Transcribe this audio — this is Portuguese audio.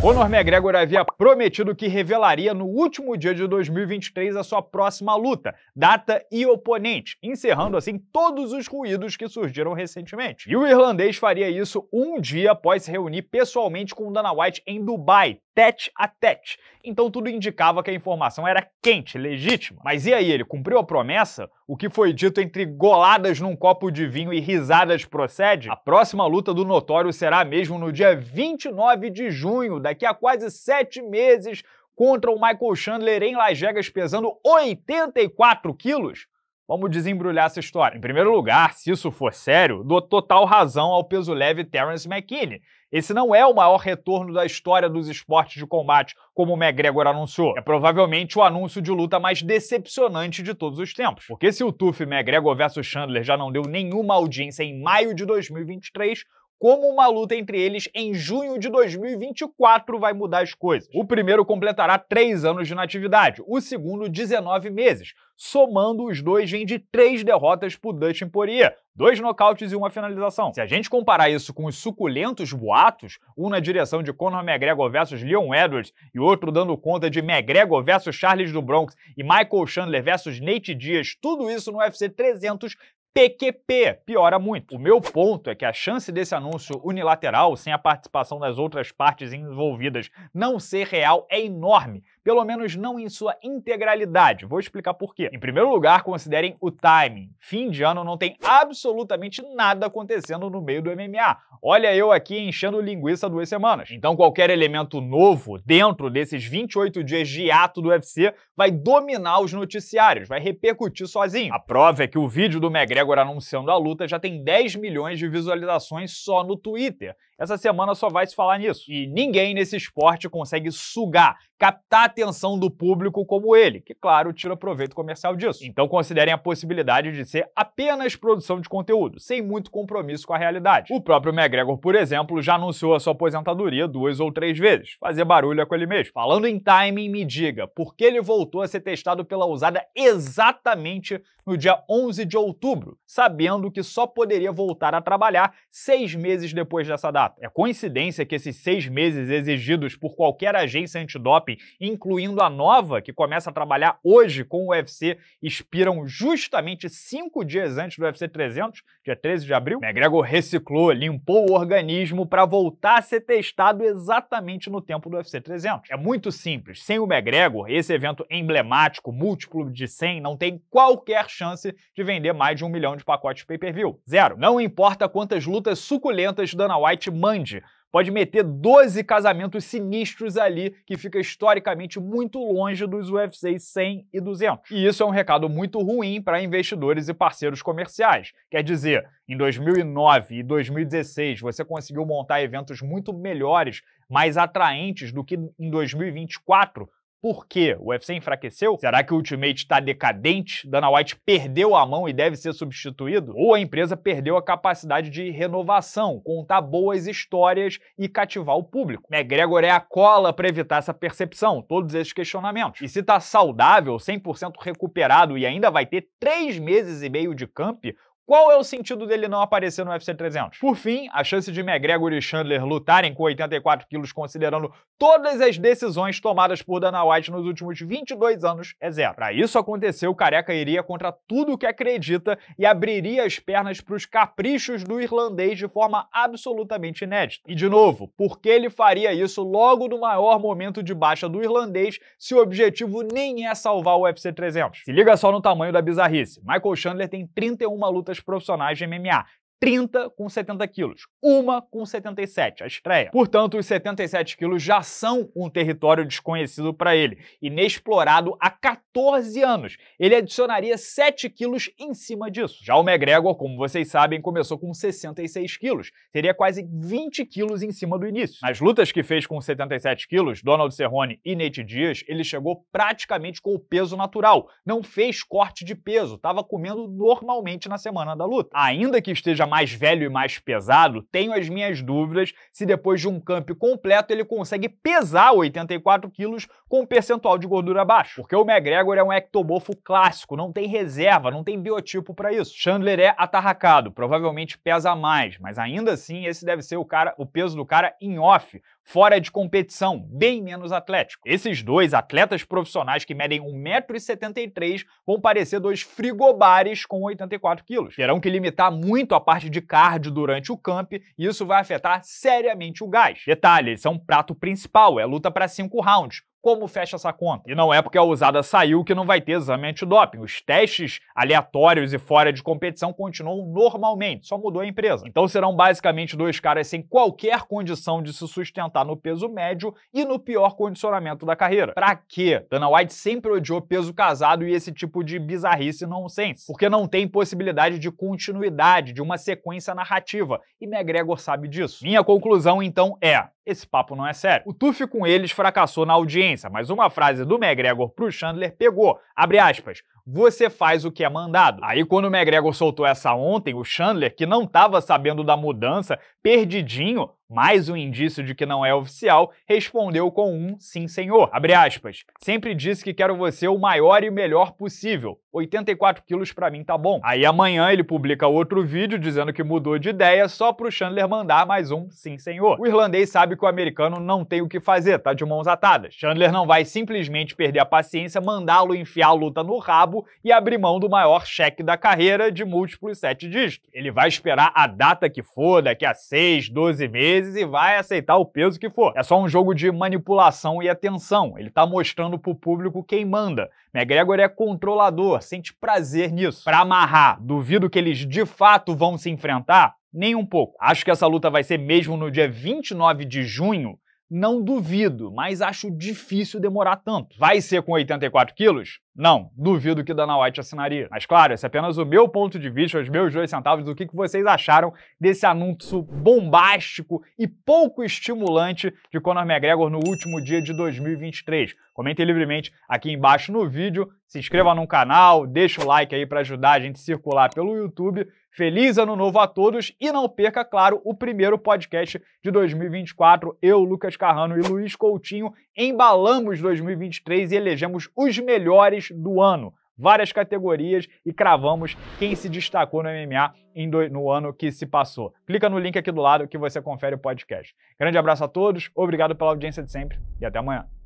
Conor McGregor havia prometido que revelaria no último dia de 2023 a sua próxima luta, data e oponente, encerrando assim todos os ruídos que surgiram recentemente. E o irlandês faria isso um dia após se reunir pessoalmente com Dana White em Dubai, tete a tete. Então tudo indicava que a informação era quente, legítima. Mas e aí, ele cumpriu a promessa? O que foi dito entre goladas num copo de vinho e risadas procede? A próxima luta do Notório será mesmo no dia 29 de junho, daqui a quase sete meses, contra o Michael Chandler em Las Vegas pesando 84 quilos? Vamos desembrulhar essa história. Em primeiro lugar, se isso for sério, dou total razão ao peso leve Terence McKinney. Esse não é o maior retorno da história dos esportes de combate, como o McGregor anunciou. É provavelmente o anúncio de luta mais decepcionante de todos os tempos. Porque se o Tuff McGregor vs Chandler já não deu nenhuma audiência em maio de 2023, como uma luta entre eles em junho de 2024 vai mudar as coisas. O primeiro completará três anos de natividade, o segundo 19 meses. Somando os dois, vem de três derrotas pro Dustin Poirier, dois nocautes e uma finalização. Se a gente comparar isso com os suculentos boatos, um na direção de Conor McGregor versus Leon Edwards e outro dando conta de McGregor versus Charles do Bronx e Michael Chandler versus Nate Diaz, tudo isso no UFC 300 PQP piora muito. O meu ponto é que a chance desse anúncio unilateral, sem a participação das outras partes envolvidas, não ser real é enorme, pelo menos não em sua integralidade. Vou explicar por quê. Em primeiro lugar, considerem o timing. Fim de ano não tem absolutamente nada acontecendo no meio do MMA. Olha eu aqui enchendo linguiça duas semanas. Então qualquer elemento novo dentro desses 28 dias de ato do UFC vai dominar os noticiários, vai repercutir sozinho. A prova é que o vídeo do McGregor anunciando a luta já tem 10 milhões de visualizações só no Twitter. Essa semana só vai se falar nisso. E ninguém nesse esporte consegue sugar captar a atenção do público como ele, que, claro, tira proveito comercial disso. Então considerem a possibilidade de ser apenas produção de conteúdo, sem muito compromisso com a realidade. O próprio McGregor, por exemplo, já anunciou a sua aposentadoria duas ou três vezes. Fazer barulho é com ele mesmo. Falando em timing, me diga, por que ele voltou a ser testado pela usada exatamente no dia 11 de outubro, sabendo que só poderia voltar a trabalhar seis meses depois dessa data? É coincidência que esses seis meses exigidos por qualquer agência antidoping incluindo a nova, que começa a trabalhar hoje com o UFC, expiram justamente cinco dias antes do UFC 300, dia 13 de abril. McGregor reciclou, limpou o organismo para voltar a ser testado exatamente no tempo do UFC 300. É muito simples. Sem o McGregor, esse evento emblemático, múltiplo de 100, não tem qualquer chance de vender mais de um milhão de pacotes pay-per-view. Zero. Não importa quantas lutas suculentas Dana White mande, pode meter 12 casamentos sinistros ali, que fica historicamente muito longe dos UFC 100 e 200. E isso é um recado muito ruim para investidores e parceiros comerciais. Quer dizer, em 2009 e 2016 você conseguiu montar eventos muito melhores, mais atraentes do que em 2024 por quê? O UFC enfraqueceu? Será que o Ultimate está decadente? Dana White perdeu a mão e deve ser substituído? Ou a empresa perdeu a capacidade de renovação, contar boas histórias e cativar o público? McGregor é a cola para evitar essa percepção, todos esses questionamentos. E se está saudável, 100% recuperado e ainda vai ter três meses e meio de camp, qual é o sentido dele não aparecer no UFC 300? Por fim, a chance de McGregor e Chandler lutarem com 84 quilos, considerando todas as decisões tomadas por Dana White nos últimos 22 anos, é zero. Para isso acontecer, o Careca iria contra tudo o que acredita e abriria as pernas para os caprichos do irlandês de forma absolutamente inédita. E de novo, por que ele faria isso logo no maior momento de baixa do irlandês se o objetivo nem é salvar o UFC 300? Se liga só no tamanho da bizarrice. Michael Chandler tem 31 lutas profissionais de MMA. 30 com 70 quilos, uma com 77, a estreia. Portanto, os 77 quilos já são um território desconhecido para ele, inexplorado há 14 anos. Ele adicionaria 7 quilos em cima disso. Já o McGregor, como vocês sabem, começou com 66 quilos, seria quase 20 quilos em cima do início. Nas lutas que fez com 77 quilos, Donald Cerrone e Nate Dias, ele chegou praticamente com o peso natural, não fez corte de peso, estava comendo normalmente na semana da luta. Ainda que esteja mais velho e mais pesado, tenho as minhas dúvidas se depois de um camp completo ele consegue pesar 84 quilos com um percentual de gordura baixo. Porque o McGregor é um ectomorfo clássico, não tem reserva, não tem biotipo para isso. Chandler é atarracado, provavelmente pesa mais, mas ainda assim esse deve ser o, cara, o peso do cara em off, fora de competição, bem menos atlético. Esses dois atletas profissionais que medem 1,73m vão parecer dois frigobares com 84 quilos. Terão que limitar muito a parte parte de cardio durante o camp e isso vai afetar seriamente o gás. Detalhe, eles são é um prato principal, é luta para cinco rounds como fecha essa conta. E não é porque a usada saiu que não vai ter exame antidoping. Os testes aleatórios e fora de competição continuam normalmente, só mudou a empresa. Então serão basicamente dois caras sem qualquer condição de se sustentar no peso médio e no pior condicionamento da carreira. Pra quê? Dana White sempre odiou peso casado e esse tipo de bizarrice nonsense, porque não tem possibilidade de continuidade, de uma sequência narrativa, e McGregor sabe disso. Minha conclusão então é: esse papo não é sério. O Tufo com eles fracassou na audiência, mas uma frase do McGregor pro Chandler pegou. Abre aspas. Você faz o que é mandado. Aí quando o McGregor soltou essa ontem, o Chandler, que não tava sabendo da mudança, perdidinho, mais um indício de que não é oficial, respondeu com um sim, senhor. Abre aspas. Sempre disse que quero você o maior e melhor possível. 84 quilos para mim tá bom. Aí amanhã ele publica outro vídeo dizendo que mudou de ideia só pro Chandler mandar mais um sim, senhor. O irlandês sabe que o americano não tem o que fazer, tá de mãos atadas. Chandler não vai simplesmente perder a paciência, mandá-lo enfiar a luta no rabo e abrir mão do maior cheque da carreira de múltiplos sete dígitos. Ele vai esperar a data que for, daqui a 6, 12 meses vezes e vai aceitar o peso que for. É só um jogo de manipulação e atenção. Ele tá mostrando pro público quem manda. McGregor é controlador, sente prazer nisso. Para amarrar, duvido que eles de fato vão se enfrentar? Nem um pouco. Acho que essa luta vai ser mesmo no dia 29 de junho, não duvido, mas acho difícil demorar tanto. Vai ser com 84 quilos? Não, duvido que Dana White assinaria. Mas claro, esse é apenas o meu ponto de vista, os meus dois centavos, O que vocês acharam desse anúncio bombástico e pouco estimulante de Conor McGregor no último dia de 2023. Comentem livremente aqui embaixo no vídeo, se inscreva no canal, deixa o like aí para ajudar a gente circular pelo YouTube Feliz ano novo a todos e não perca, claro, o primeiro podcast de 2024. Eu, Lucas Carrano e Luiz Coutinho embalamos 2023 e elegemos os melhores do ano. Várias categorias e cravamos quem se destacou no MMA no ano que se passou. Clica no link aqui do lado que você confere o podcast. Grande abraço a todos, obrigado pela audiência de sempre e até amanhã.